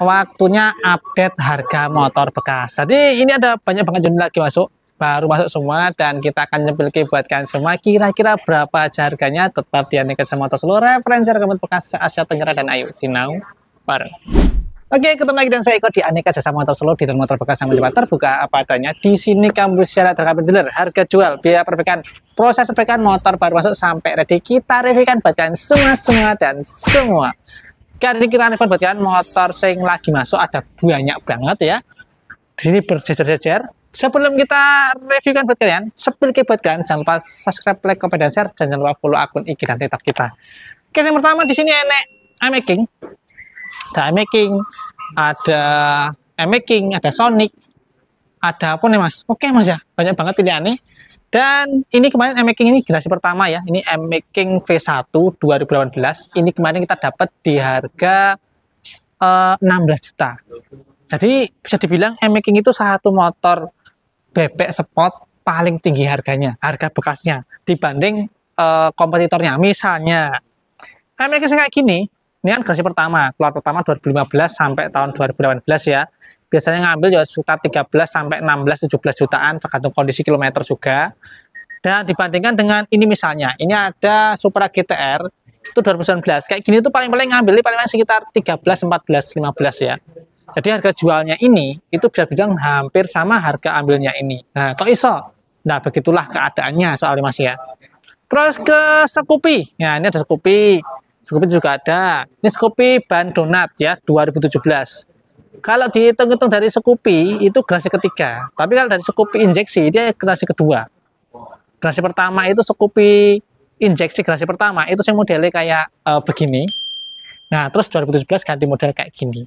waktunya update harga motor bekas. Jadi ini ada banyak banget jenis lagi masuk, baru masuk semua dan kita akan nyempil buatkan semua kira-kira berapa aja harganya tetap di Aneka Motor seluruh referensi harga motor bekas se Asia Tenggara dan Ayu sinau bareng. Oke, ketemu lagi dengan saya ikut di Aneka Jasa Motor Solo di dan motor bekas yang mencoba terbuka apa adanya. Di sini kamu lihat terkait dealer, harga jual, biaya perbaikan, proses perbaikan motor baru masuk sampai ready. Kita reviewkan bacaan semua semua dan semua. Kali kita review buat motor sing lagi masuk ada banyak banget ya. Di sini berjejer-jejer. Sebelum kita reviewkan buat kalian, kita buat kalian jangan lupa subscribe, like, komen, dan share, dan jangan lupa follow akun IG dan TikTok kita. Oke, yang pertama di sini enek iMaking. Ada iMaking, ada iMaking, ada Sonic, ada pun ya mas? Oke mas ya, banyak banget pilihannya. Dan ini kemarin M-Making ini generasi pertama ya, ini M-Making V1 2018. Ini kemarin kita dapat di harga uh, eh, 16 juta. Jadi bisa dibilang M-Making itu satu motor bebek spot paling tinggi harganya, harga bekasnya dibanding uh, kompetitornya. Misalnya M-Making kayak gini, ini kan generasi pertama, keluar pertama 2015 sampai tahun 2018 ya. Biasanya ngambil ya sekitar 13 sampai 16 17 jutaan tergantung kondisi kilometer juga. Dan dibandingkan dengan ini misalnya, ini ada Supra GTR itu 2019. Kayak gini tuh paling-paling ngambil paling-paling sekitar 13 14 15 ya. Jadi harga jualnya ini itu bisa bilang hampir sama harga ambilnya ini. Nah, kok iso? Nah, begitulah keadaannya soalnya Mas ya. Terus ke Sekupi. Ya, nah, ini ada Sekupi. Scoopy juga ada. Ini Scoopy ban donat ya 2017. Kalau dihitung-hitung dari Scoopy itu generasi ketiga. Tapi kalau dari Scoopy injeksi dia generasi kedua. Generasi pertama itu Scoopy injeksi generasi pertama itu sih modelnya kayak uh, begini. Nah, terus 2017 ganti model kayak gini.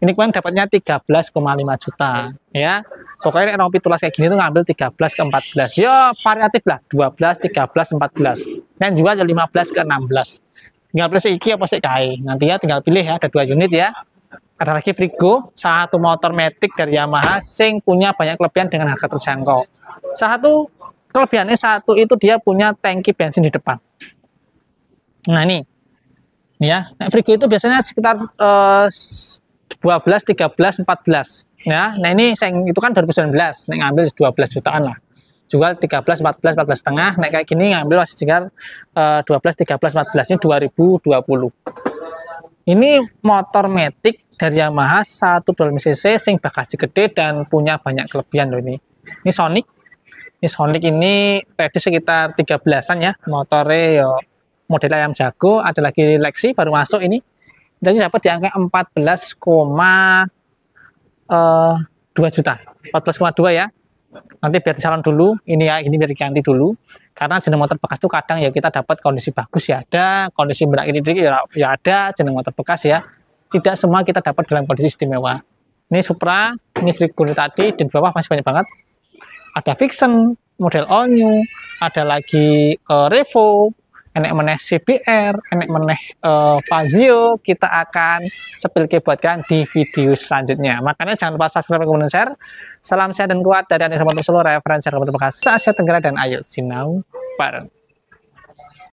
Ini kemarin dapatnya 13,5 juta, ya. Pokoknya orang pitulas kayak gini tuh ngambil 13 ke 14. Yo, variatif lah, 12, 13, 14. Dan juga ada 15 ke 16 tinggal pilih iki apa sih kai nanti ya tinggal pilih ya ada dua unit ya ada lagi Frigo satu motor Matic dari Yamaha sing punya banyak kelebihan dengan harga terjangkau satu kelebihannya satu itu dia punya tangki bensin di depan nah ini ya nah, Frigo itu biasanya sekitar eh, 12 13 14 ya nah ini saya itu kan 2019 nah, ngambil 12 jutaan lah jual 13, 14, 14 setengah, naik kayak gini ngambil masih sekitar uh, 12, 13, 14 ini 2020. Ini motor metik dari Yamaha 120 cc sing bagasi gede dan punya banyak kelebihan loh ini. Ini Sonic. Ini Sonic ini pedis sekitar 13-an ya, motornya yo ya, model ayam jago, ada lagi Lexi baru masuk ini. Dan ini dapat di angka 14, uh, 2 juta. 14,2 ya nanti biar disalon dulu ini ya ini biar diganti dulu karena jeneng motor bekas itu kadang ya kita dapat kondisi bagus ya ada kondisi berat ini ya, ya ada jeneng motor bekas ya tidak semua kita dapat dalam kondisi istimewa ini Supra ini figur tadi dan bawah masih banyak banget ada Vixen model all new ada lagi uh, Revo enek meneh CPR, enek meneh uh, Fazio, kita akan sepilki buatkan di video selanjutnya. Makanya jangan lupa subscribe, komen, share. Salam sehat dan kuat dari Anies Muhammad Solo, referensi Terima kasih. Asia Tenggara dan ayo sinau bareng.